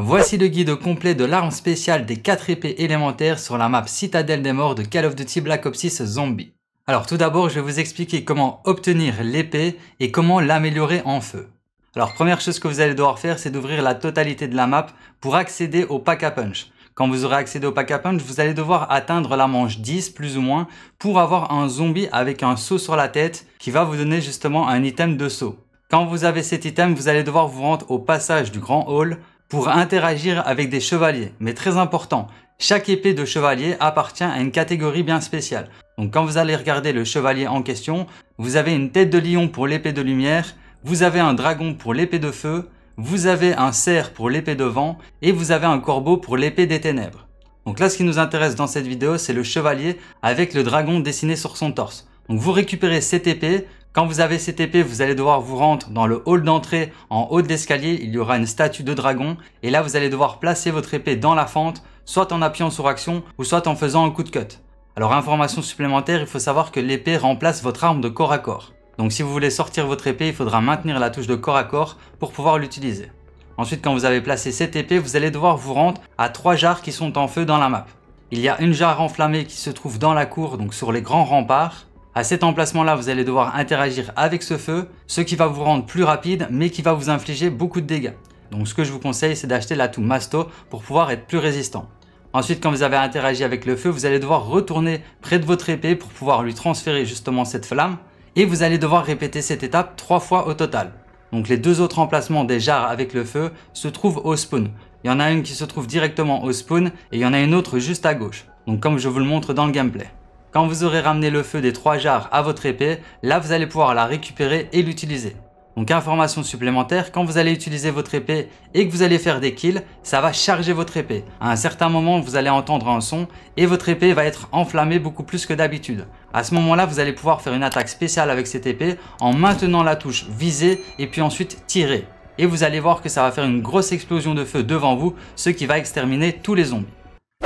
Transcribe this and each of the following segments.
Voici le guide complet de l'arme spéciale des 4 épées élémentaires sur la map Citadelle des Morts de Call of Duty Black Ops 6 Zombie. Alors tout d'abord, je vais vous expliquer comment obtenir l'épée et comment l'améliorer en feu. Alors première chose que vous allez devoir faire, c'est d'ouvrir la totalité de la map pour accéder au pack à punch. Quand vous aurez accédé au pack à punch, vous allez devoir atteindre la manche 10 plus ou moins pour avoir un zombie avec un saut sur la tête qui va vous donner justement un item de saut. Quand vous avez cet item, vous allez devoir vous rendre au passage du grand hall pour interagir avec des chevaliers. Mais très important, chaque épée de chevalier appartient à une catégorie bien spéciale. Donc quand vous allez regarder le chevalier en question, vous avez une tête de lion pour l'épée de lumière, vous avez un dragon pour l'épée de feu, vous avez un cerf pour l'épée de vent et vous avez un corbeau pour l'épée des ténèbres. Donc là, ce qui nous intéresse dans cette vidéo, c'est le chevalier avec le dragon dessiné sur son torse. Donc vous récupérez cette épée, quand vous avez cette épée, vous allez devoir vous rendre dans le hall d'entrée en haut de l'escalier, il y aura une statue de dragon et là vous allez devoir placer votre épée dans la fente, soit en appuyant sur action ou soit en faisant un coup de cut. Alors information supplémentaire, il faut savoir que l'épée remplace votre arme de corps à corps. Donc si vous voulez sortir votre épée, il faudra maintenir la touche de corps à corps pour pouvoir l'utiliser. Ensuite quand vous avez placé cette épée, vous allez devoir vous rendre à trois jarres qui sont en feu dans la map. Il y a une jarre enflammée qui se trouve dans la cour, donc sur les grands remparts, à cet emplacement-là, vous allez devoir interagir avec ce feu, ce qui va vous rendre plus rapide, mais qui va vous infliger beaucoup de dégâts. Donc ce que je vous conseille, c'est d'acheter l'atout Masto pour pouvoir être plus résistant. Ensuite, quand vous avez interagi avec le feu, vous allez devoir retourner près de votre épée pour pouvoir lui transférer justement cette flamme. Et vous allez devoir répéter cette étape trois fois au total. Donc les deux autres emplacements des jarres avec le feu se trouvent au spawn. Il y en a une qui se trouve directement au spawn et il y en a une autre juste à gauche. Donc comme je vous le montre dans le gameplay. Quand vous aurez ramené le feu des trois jarres à votre épée, là vous allez pouvoir la récupérer et l'utiliser. Donc information supplémentaire, quand vous allez utiliser votre épée et que vous allez faire des kills, ça va charger votre épée. À un certain moment, vous allez entendre un son et votre épée va être enflammée beaucoup plus que d'habitude. À ce moment-là, vous allez pouvoir faire une attaque spéciale avec cette épée en maintenant la touche visée et puis ensuite tirer. Et vous allez voir que ça va faire une grosse explosion de feu devant vous, ce qui va exterminer tous les zombies.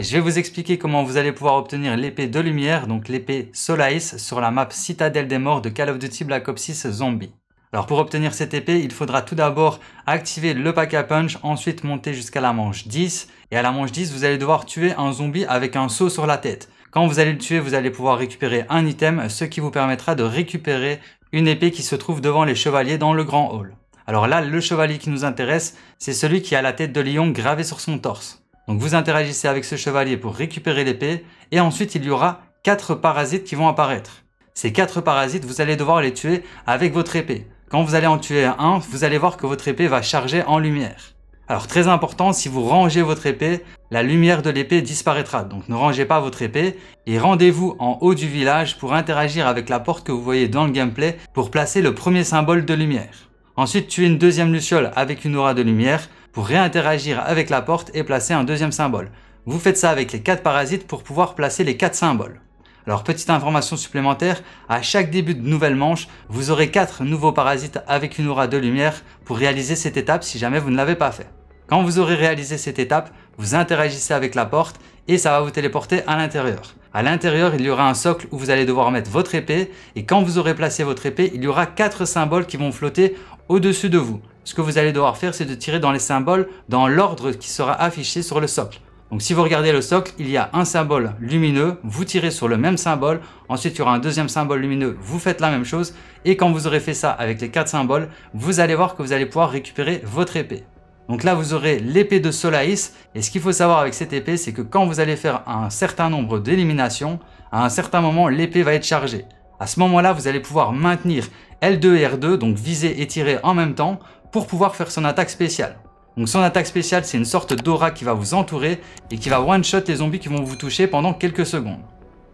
Je vais vous expliquer comment vous allez pouvoir obtenir l'épée de lumière, donc l'épée Solace, sur la map Citadelle des Morts de Call of Duty Black Ops 6 Zombie. Alors pour obtenir cette épée, il faudra tout d'abord activer le pack à punch, ensuite monter jusqu'à la manche 10. Et à la manche 10, vous allez devoir tuer un zombie avec un saut sur la tête. Quand vous allez le tuer, vous allez pouvoir récupérer un item, ce qui vous permettra de récupérer une épée qui se trouve devant les chevaliers dans le grand hall. Alors là, le chevalier qui nous intéresse, c'est celui qui a la tête de lion gravée sur son torse. Donc vous interagissez avec ce chevalier pour récupérer l'épée, et ensuite il y aura 4 parasites qui vont apparaître. Ces 4 parasites, vous allez devoir les tuer avec votre épée. Quand vous allez en tuer un, vous allez voir que votre épée va charger en lumière. Alors très important, si vous rangez votre épée, la lumière de l'épée disparaîtra. Donc ne rangez pas votre épée et rendez-vous en haut du village pour interagir avec la porte que vous voyez dans le gameplay pour placer le premier symbole de lumière. Ensuite, tuez une deuxième luciole avec une aura de lumière pour réinteragir avec la porte et placer un deuxième symbole. Vous faites ça avec les quatre parasites pour pouvoir placer les 4 symboles. Alors petite information supplémentaire, à chaque début de nouvelle manche, vous aurez 4 nouveaux parasites avec une aura de lumière pour réaliser cette étape si jamais vous ne l'avez pas fait. Quand vous aurez réalisé cette étape, vous interagissez avec la porte et ça va vous téléporter à l'intérieur. À l'intérieur, il y aura un socle où vous allez devoir mettre votre épée et quand vous aurez placé votre épée, il y aura 4 symboles qui vont flotter au-dessus de vous ce que vous allez devoir faire, c'est de tirer dans les symboles dans l'ordre qui sera affiché sur le socle. Donc si vous regardez le socle, il y a un symbole lumineux, vous tirez sur le même symbole, ensuite il y aura un deuxième symbole lumineux, vous faites la même chose, et quand vous aurez fait ça avec les quatre symboles, vous allez voir que vous allez pouvoir récupérer votre épée. Donc là, vous aurez l'épée de Solaïs, et ce qu'il faut savoir avec cette épée, c'est que quand vous allez faire un certain nombre d'éliminations, à un certain moment, l'épée va être chargée. À ce moment-là, vous allez pouvoir maintenir L2 et R2, donc viser et tirer en même temps, pour pouvoir faire son attaque spéciale. Donc son attaque spéciale, c'est une sorte d'aura qui va vous entourer et qui va one-shot les zombies qui vont vous toucher pendant quelques secondes.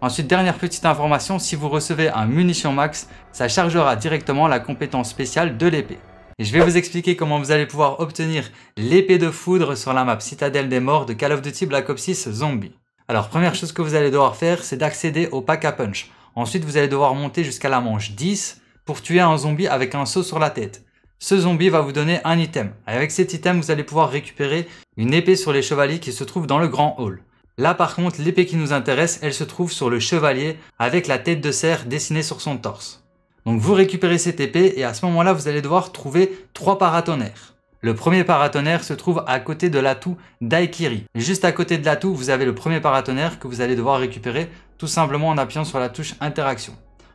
Ensuite, dernière petite information, si vous recevez un munition max, ça chargera directement la compétence spéciale de l'épée. Et je vais vous expliquer comment vous allez pouvoir obtenir l'épée de foudre sur la map Citadelle des Morts de Call of Duty Black Ops 6 Zombie. Alors première chose que vous allez devoir faire, c'est d'accéder au pack à punch. Ensuite, vous allez devoir monter jusqu'à la manche 10 pour tuer un zombie avec un saut sur la tête. Ce zombie va vous donner un item. Avec cet item, vous allez pouvoir récupérer une épée sur les chevaliers qui se trouve dans le grand hall. Là par contre, l'épée qui nous intéresse, elle se trouve sur le chevalier avec la tête de cerf dessinée sur son torse. Donc vous récupérez cette épée et à ce moment-là, vous allez devoir trouver trois paratonnerres. Le premier paratonnerre se trouve à côté de l'atout Daikiri. Juste à côté de l'atout, vous avez le premier paratonnerre que vous allez devoir récupérer tout simplement en appuyant sur la touche interaction.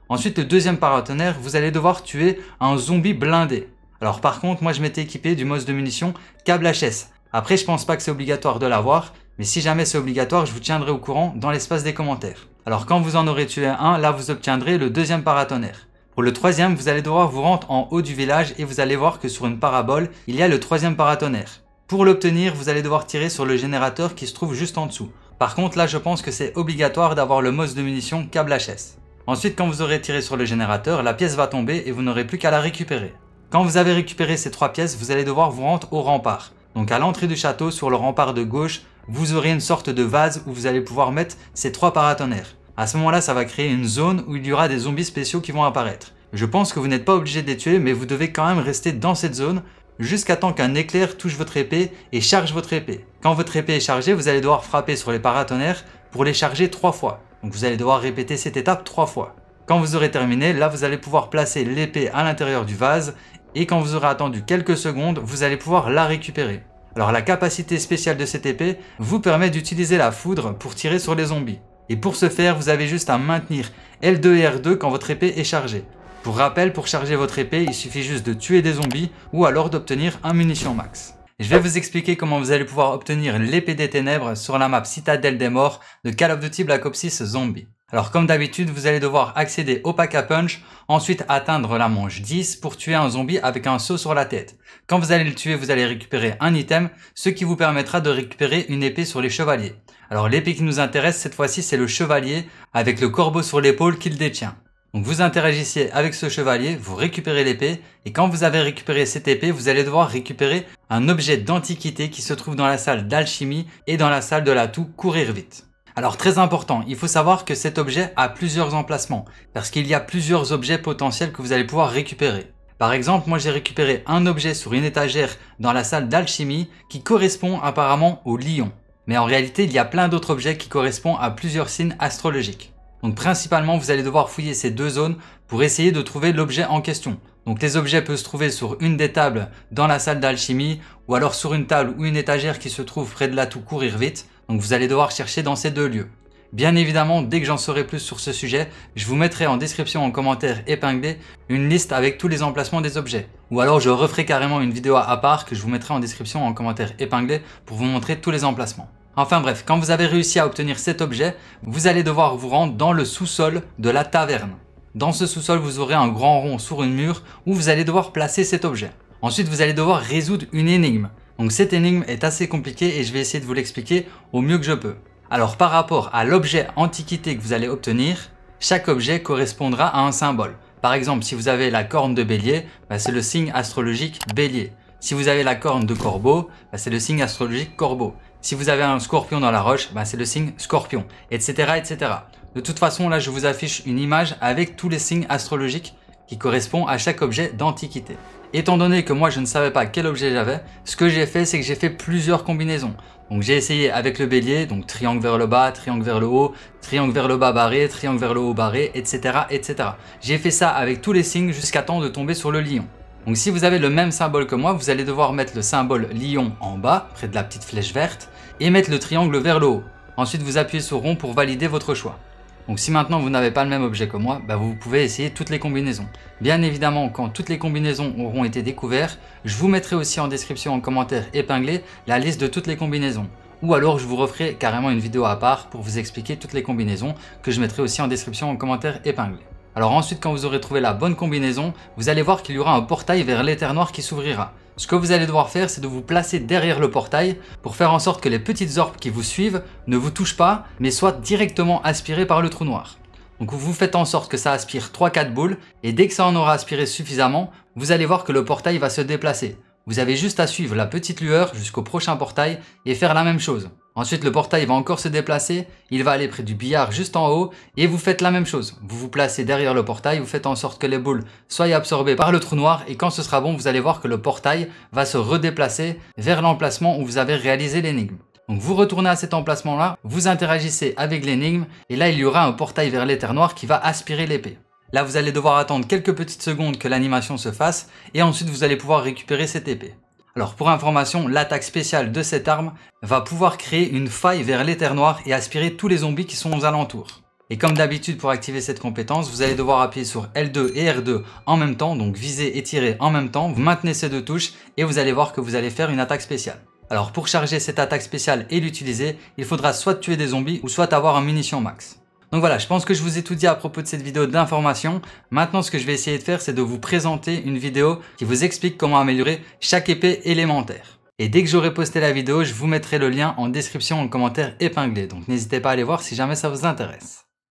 Ensuite, le deuxième paratonnerre, vous allez devoir tuer un zombie blindé. Alors par contre, moi je m'étais équipé du MOS de munition câble HS. Après, je pense pas que c'est obligatoire de l'avoir, mais si jamais c'est obligatoire, je vous tiendrai au courant dans l'espace des commentaires. Alors quand vous en aurez tué un, là vous obtiendrez le deuxième paratonnerre. Pour le troisième, vous allez devoir vous rendre en haut du village et vous allez voir que sur une parabole, il y a le troisième paratonnerre. Pour l'obtenir, vous allez devoir tirer sur le générateur qui se trouve juste en dessous. Par contre, là je pense que c'est obligatoire d'avoir le MOS de munition câble HS. Ensuite, quand vous aurez tiré sur le générateur, la pièce va tomber et vous n'aurez plus qu'à la récupérer. Quand vous avez récupéré ces trois pièces, vous allez devoir vous rendre au rempart. Donc à l'entrée du château, sur le rempart de gauche, vous aurez une sorte de vase où vous allez pouvoir mettre ces trois paratonnerres. À ce moment-là, ça va créer une zone où il y aura des zombies spéciaux qui vont apparaître. Je pense que vous n'êtes pas obligé de les tuer, mais vous devez quand même rester dans cette zone jusqu'à temps qu'un éclair touche votre épée et charge votre épée. Quand votre épée est chargée, vous allez devoir frapper sur les paratonnerres pour les charger trois fois. Donc vous allez devoir répéter cette étape trois fois. Quand vous aurez terminé, là vous allez pouvoir placer l'épée à l'intérieur du vase et quand vous aurez attendu quelques secondes, vous allez pouvoir la récupérer. Alors la capacité spéciale de cette épée vous permet d'utiliser la foudre pour tirer sur les zombies. Et pour ce faire, vous avez juste à maintenir L2 et R2 quand votre épée est chargée. Pour rappel, pour charger votre épée, il suffit juste de tuer des zombies ou alors d'obtenir un munition max. Je vais vous expliquer comment vous allez pouvoir obtenir l'épée des ténèbres sur la map Citadelle des Morts de Call of Duty Black Ops 6 Zombie. Alors comme d'habitude, vous allez devoir accéder au pack à punch, ensuite atteindre la manche 10 pour tuer un zombie avec un seau sur la tête. Quand vous allez le tuer, vous allez récupérer un item, ce qui vous permettra de récupérer une épée sur les chevaliers. Alors l'épée qui nous intéresse cette fois-ci, c'est le chevalier avec le corbeau sur l'épaule qu'il détient. Donc vous interagissez avec ce chevalier, vous récupérez l'épée, et quand vous avez récupéré cette épée, vous allez devoir récupérer un objet d'antiquité qui se trouve dans la salle d'alchimie et dans la salle de la toux courir vite. Alors très important, il faut savoir que cet objet a plusieurs emplacements, parce qu'il y a plusieurs objets potentiels que vous allez pouvoir récupérer. Par exemple, moi j'ai récupéré un objet sur une étagère dans la salle d'alchimie qui correspond apparemment au lion. Mais en réalité, il y a plein d'autres objets qui correspondent à plusieurs signes astrologiques. Donc principalement, vous allez devoir fouiller ces deux zones pour essayer de trouver l'objet en question. Donc les objets peuvent se trouver sur une des tables dans la salle d'alchimie ou alors sur une table ou une étagère qui se trouve près de la tout courir vite donc vous allez devoir chercher dans ces deux lieux. Bien évidemment, dès que j'en saurai plus sur ce sujet, je vous mettrai en description en commentaire épinglé une liste avec tous les emplacements des objets. Ou alors je referai carrément une vidéo à part que je vous mettrai en description en commentaire épinglé pour vous montrer tous les emplacements. Enfin bref, quand vous avez réussi à obtenir cet objet, vous allez devoir vous rendre dans le sous-sol de la taverne. Dans ce sous-sol, vous aurez un grand rond sur une mur où vous allez devoir placer cet objet. Ensuite, vous allez devoir résoudre une énigme. Donc cette énigme est assez compliquée et je vais essayer de vous l'expliquer au mieux que je peux. Alors par rapport à l'objet antiquité que vous allez obtenir, chaque objet correspondra à un symbole. Par exemple, si vous avez la corne de bélier, bah, c'est le signe astrologique bélier. Si vous avez la corne de corbeau, bah, c'est le signe astrologique corbeau. Si vous avez un scorpion dans la roche, bah, c'est le signe scorpion, etc., etc. De toute façon, là, je vous affiche une image avec tous les signes astrologiques qui correspondent à chaque objet d'antiquité. Étant donné que moi je ne savais pas quel objet j'avais, ce que j'ai fait c'est que j'ai fait plusieurs combinaisons. Donc j'ai essayé avec le bélier, donc triangle vers le bas, triangle vers le haut, triangle vers le bas barré, triangle vers le haut barré, etc. etc. J'ai fait ça avec tous les signes jusqu'à temps de tomber sur le lion. Donc si vous avez le même symbole que moi, vous allez devoir mettre le symbole lion en bas, près de la petite flèche verte, et mettre le triangle vers le haut. Ensuite vous appuyez sur rond pour valider votre choix. Donc si maintenant vous n'avez pas le même objet que moi, bah, vous pouvez essayer toutes les combinaisons. Bien évidemment, quand toutes les combinaisons auront été découvertes, je vous mettrai aussi en description en commentaire épinglé la liste de toutes les combinaisons. Ou alors je vous referai carrément une vidéo à part pour vous expliquer toutes les combinaisons que je mettrai aussi en description en commentaire épinglé. Alors ensuite, quand vous aurez trouvé la bonne combinaison, vous allez voir qu'il y aura un portail vers l'éther noir qui s'ouvrira. Ce que vous allez devoir faire, c'est de vous placer derrière le portail pour faire en sorte que les petites orbes qui vous suivent ne vous touchent pas, mais soient directement aspirées par le trou noir. Donc vous faites en sorte que ça aspire 3-4 boules, et dès que ça en aura aspiré suffisamment, vous allez voir que le portail va se déplacer. Vous avez juste à suivre la petite lueur jusqu'au prochain portail et faire la même chose. Ensuite, le portail va encore se déplacer, il va aller près du billard juste en haut, et vous faites la même chose. Vous vous placez derrière le portail, vous faites en sorte que les boules soient absorbées par le trou noir, et quand ce sera bon, vous allez voir que le portail va se redéplacer vers l'emplacement où vous avez réalisé l'énigme. Donc vous retournez à cet emplacement-là, vous interagissez avec l'énigme, et là il y aura un portail vers l'éther noir qui va aspirer l'épée. Là vous allez devoir attendre quelques petites secondes que l'animation se fasse, et ensuite vous allez pouvoir récupérer cette épée. Alors pour information, l'attaque spéciale de cette arme va pouvoir créer une faille vers l'éther noir et aspirer tous les zombies qui sont aux alentours. Et comme d'habitude pour activer cette compétence, vous allez devoir appuyer sur L2 et R2 en même temps, donc viser et tirer en même temps, vous maintenez ces deux touches et vous allez voir que vous allez faire une attaque spéciale. Alors pour charger cette attaque spéciale et l'utiliser, il faudra soit tuer des zombies ou soit avoir un munition max. Donc voilà, je pense que je vous ai tout dit à propos de cette vidéo d'information. Maintenant, ce que je vais essayer de faire, c'est de vous présenter une vidéo qui vous explique comment améliorer chaque épée élémentaire. Et dès que j'aurai posté la vidéo, je vous mettrai le lien en description en commentaire épinglé. Donc n'hésitez pas à aller voir si jamais ça vous intéresse.